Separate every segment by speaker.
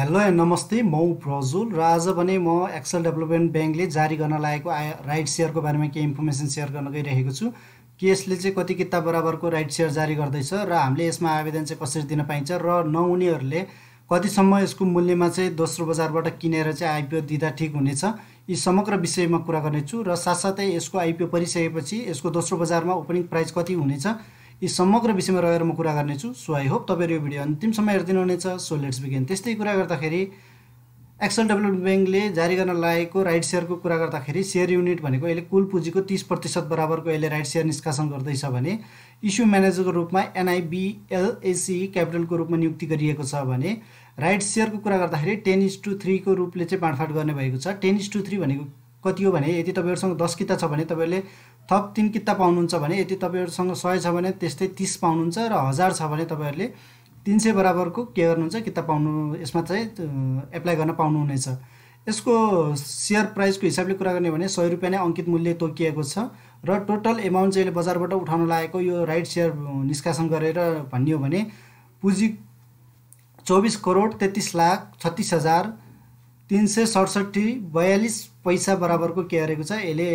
Speaker 1: hello and नमस्ते म प्रजुल र आज भने म एक्सल डेभलपमेन्ट ब्याङ्कले जारी गर्न लागेको आय राइट सेयरको बारेमा केही इन्फर्मेसन सेयर गर्न गइरहेको छु कि यसले चाहिँ कति किताब बराबरको राइट सेयर जारी गर्दैछ र हामीले यसमा आवेदन चाहिँ कसरी दिन पाइन्छ र नहुनेहरूले कतिसम्म यसको मूल्यमा चाहिँ दोस्रो बजारबाट किनेर चाहिँ आइपिओ दिँदा ठिक हुनेछ यी समग्र विषयमा कुरा गर्नेछु र साथसाथै यसको आइपिओ परिसकेपछि यसको दोस्रो बजारमा ओपनिङ प्राइस कति हुनेछ यी समग्र विषयमा रहेर म कुरा गर्नेछु सो आई होप तपाईँहरू यो भिडियो अन्तिमसम्म हेरिदिनुहुनेछ सो लेट्स बिगेन त्यस्तै कुरा गर्दाखेरि एक्सल डेभलपमेन्ट ब्याङ्कले जारी गर्न लागेको राइट सेयरको कुरा गर्दाखेरि सेयर युनिट भनेको अहिले कुल पुँजीको तिस प्रतिशत बराबरको यसले राइट सेयर निष्कासन गर्दैछ भने इस्यु म्यानेजरको रूपमा एनआइबिएलएसी क्यापिटलको रूपमा नियुक्ति गरिएको छ भने राइट सेयरको कुरा गर्दाखेरि टेन इज टू थ्रीको रूपले चाहिँ बाँडफाँड गर्ने भएको छ टेन इज टू थ्री भनेको कति हो भने यदि तपाईँहरूसँग दस किता छ भने तपाईँले थप तिन किता पाउनुहुन्छ भने यदि तपाईँहरूसँग सय छ भने त्यस्तै तिस पाउनुहुन्छ र हजार छ भने तपाईँहरूले तिन सय बराबरको के गर्नुहुन्छ किताब पाउनु यसमा चाहिँ एप्लाई गर्न पाउनुहुनेछ यसको सेयर प्राइसको हिसाबले कुरा गर्ने भने सय रुपियाँ नै अङ्कित मूल्य तोकिएको छ र टोटल एमाउन्ट चाहिँ बजारबाट उठाउन लागेको यो राइट सेयर निष्कासन गरेर भनियो भने पुँजी चौबिस करोड तेत्तिस लाख छत्तिस हजार तिन सय सडसठी बयालिस पैसा बराबरको के गरेको छ यसले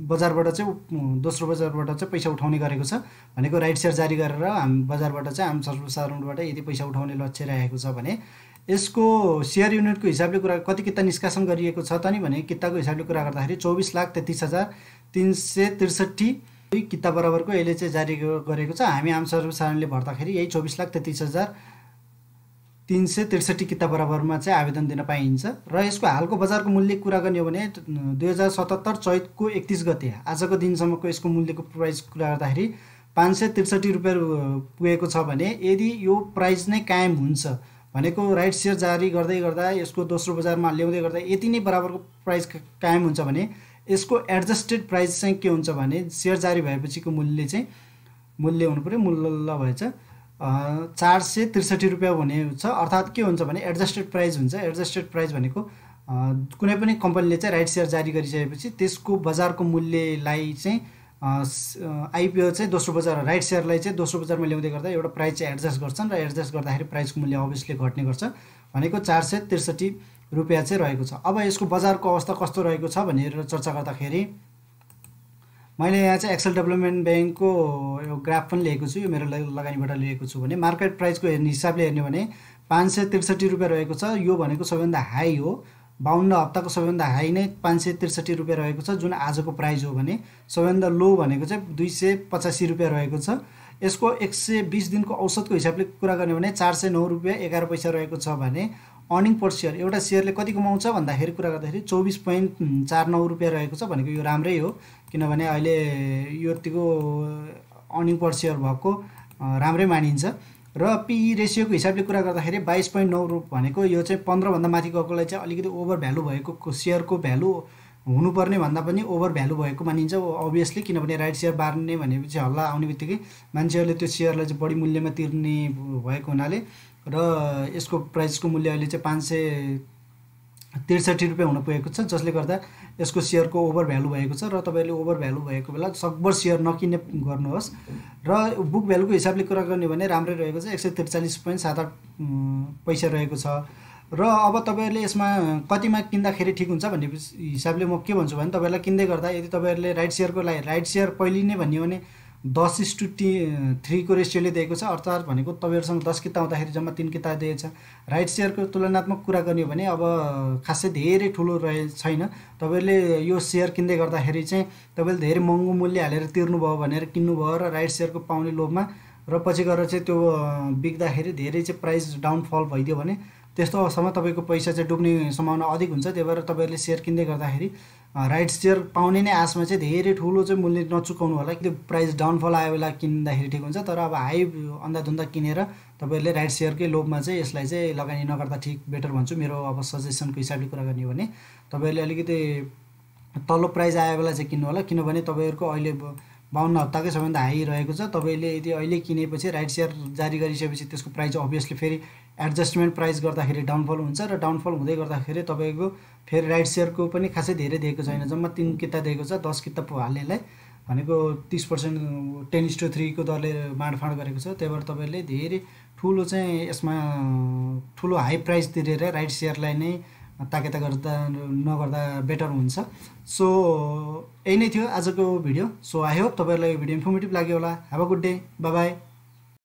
Speaker 1: बजारबाट चाहिँ दोस्रो बजारबाट चाहिँ पैसा उठाउने गरेको छ भनेको राइट सेयर जारी गरेर हामी बजारबाट चाहिँ आम सर्वसाधारणबाट यदि पैसा उठाउने लक्ष्य राखेको छ भने यसको सेयर युनिटको हिसाबले कुरा कति किता निष्कासन गरिएको छ त नि भने किताको हिसाबले कुरा गर्दाखेरि चौबिस लाख तेत्तिस हजार तिन सय त्रिसठी किता बराबरको यसले चाहिँ जारी गरेको छ हामी आम सर्वसाधारणले भर्दाखेरि यही चौबिस लाख तेत्तिस हजार तिन सय त्रिसठी किताब बराबरमा चाहिँ आवेदन दिन पाइन्छ र यसको हालको बजारको मूल्य कुरा गर्ने हो भने दुई हजार सतहत्तर चैतको एकतिस गते आजको दिनसम्मको यसको मूल्यको प्राइस कुरा गर्दाखेरि पाँच सय त्रिसठी रुपियाँ पुगेको छ भने यदि यो प्राइस नै कायम हुन्छ भनेको राइट सेयर जारी गर्दै गर्दा यसको दोस्रो बजारमा ल्याउँदै गर्दा यति नै बराबरको प्राइस कायम हुन्छ भने यसको एडजस्टेड प्राइस चाहिँ के हुन्छ भने सेयर जारी भएपछिको मूल्य चाहिँ मूल्य हुनु पऱ्यो मूल्य भएछ चार सय त्रिसठी रुपियाँ हुने छ अर्थात् के हुन्छ भने एडजस्टेड प्राइस हुन्छ एडजस्टेड प्राइस भनेको कुनै पनि कम्पनीले चाहिँ राइट सेयर जारी गरिसकेपछि त्यसको बजारको मूल्यलाई चाहिँ आइपिओ चाहिँ दोस्रो बजार राइट सेयरलाई चाहिँ दोस्रो बजारमा ल्याउँदै गर्दा एउटा प्राइस चाहिँ एडजस्ट गर्छन् र एडजस्ट गर्दाखेरि प्राइसको मूल्य अभियसली घट्ने गर्छ भनेको चार सय त्रिसठी रुपियाँ चाहिँ रहेको छ अब यसको बजारको अवस्था कस्तो रहेको छ भनेर चर्चा गर्दाखेरि मैले यहाँ चाहिँ एक्सेल डेभलपमेन्ट ब्याङ्कको यो ग्राफ पनि लिएको छु यो मेरो लगानीबाट लिएको छु भने मार्केट प्राइसको हेर्ने हिसाबले हेर्ने भने पाँच सय त्रिसठी रुपियाँ रहेको छ यो भनेको सबैभन्दा हाई हो बाहुन्न हप्ताको सबैभन्दा हाई नै पाँच सय त्रिसठी रुपियाँ रहेको छ जुन आजको प्राइस हो भने सबैभन्दा लो भनेको चाहिँ दुई सय पचासी रुपियाँ रहेको छ यसको एक सय बिस दिनको औसतको हिसाबले कुरा गर्ने भने चार सय नौ रुपियाँ एघार पैसा रहेको छ भने अर्निङ पर सेयर एउटा सेयरले कति कमाउँछ भन्दाखेरि कुरा गर्दाखेरि चौबिस पोइन्ट चार नौ रुपियाँ रहेको छ भनेको यो राम्रै हो किनभने अहिले यतिको अर्निङ पर सेयर भएको राम्रै मानिन्छ र पिई रेसियोको e हिसाबले कुरा गर्दाखेरि बाइस पोइन्ट नौ रुप भनेको यो चाहिँ पन्ध्रभन्दा माथि गएकोलाई चाहिँ अलिकति ओभर भ्यालु भएको सेयरको भ्यालु हुनुपर्ने भन्दा पनि ओभर भ्यालु भएको मानिन्छ अभियसली किनभने राइट सेयर बार्ने भनेपछि हल्ला आउने बित्तिकै मान्छेहरूले त्यो सेयरलाई चाहिँ बढी मूल्यमा तिर्ने भएको हुनाले र यसको प्राइसको मूल्य अहिले चाहिँ पाँच सय त्रिसठी रुपियाँ हुन पुगेको छ जसले गर्दा यसको सेयरको ओभर भ्यालु भएको छ र तपाईँले ओभर भ्यालु भएको बेला सकभर सेयर नकिन्ने गर्नुहोस् र बुक भ्यालुको हिसाबले कुरा गर्ने भने राम्रै रहेको छ एक सय त्रिचालिस पोइन्ट सात आठ पैसा रहेको छ र अब तपाईँहरूले यसमा कतिमा किन्दाखेरि ठिक हुन्छ भन्ने हिसाबले म के भन्छु भने तपाईँहरूलाई किन्दै गर्दा यदि तपाईँहरूले राइट सेयरको लागि राइट सेयर पहिले नै भन्यो भने दस टू टी थ्रीको रेसियोले दिएको छ अर्थात् भनेको तपाईँहरूसँग दस किता आउँदाखेरि जम्मा तिन किता दिएछ राइट सेयरको तुलनात्मक कुरा गर्ने हो भने अब खासै धेरै ठुलो रहे छैन तपाईँहरूले यो सेयर किन्दै गर्दाखेरि चाहिँ तपाईँले धेरै महँगो मूल्य हालेर तिर्नुभयो भनेर किन्नुभयो र राइट सेयरको पाउने लोभमा र पछि गएर चाहिँ त्यो बिक्दाखेरि धेरै चाहिँ प्राइस डाउनफल भइदियो भने त्यस्तो अवस्थामा तपाईँको पैसा चाहिँ डुब्ने सम्भावना अधिक हुन्छ त्यही भएर तपाईँहरूले सेयर किन्दै गर्दाखेरि राइट सेयर पाउने नै आशमा चाहिँ धेरै ठुलो चाहिँ मूल्य नचुकाउनु होला त्यो प्राइस डाउनफल आयो बेला किन्दाखेरि ठिक हुन्छ तर अब हाई अन्धाधुन्दा किनेर तपाईँहरूले राइट सेयरकै लोभमा चाहिँ यसलाई चाहिँ लगानी नगर्दा ठिक बेटर भन्छु मेरो अब सजेसनको हिसाबले कुरा गर्ने हो भने तपाईँहरूले अलिकति तल्लो प्राइस आयो बेला चाहिँ किन्नु होला किनभने तपाईँहरूको अहिले बाहन्न हप्ताकै सबैभन्दा हाई रहेको छ तपाईँले यदि अहिले किनेपछि राइट सेयर जारी गरिसकेपछि त्यसको प्राइस अभियसली फेरि एडजस्टमेन्ट प्राइस गर्दाखेरि डाउनफल हुन्छ र डाउनफल हुँदै गर्दाखेरि तपाईँको फेरि राइट सेयरको पनि खासै धेरै दिएको छैन जम्मा तिन किता दिएको छ दस किता हालेलाई भनेको तिस पर्सेन्ट टेन इस्टो थ्रीको दरले बाँडफाँड गरेको छ त्यही भएर तपाईँले धेरै ठुलो चाहिँ यसमा ठुलो हाई प्राइस तिरेर राइट सेयरलाई नै ताकेता गर्दा नगर्दा बेटर हुन्छ सो यही नै थियो आजको भिडियो सो आई होप तपाईँहरूलाई यो भिडियो इन्फर्मेटिभ लाग्यो होला have a good day by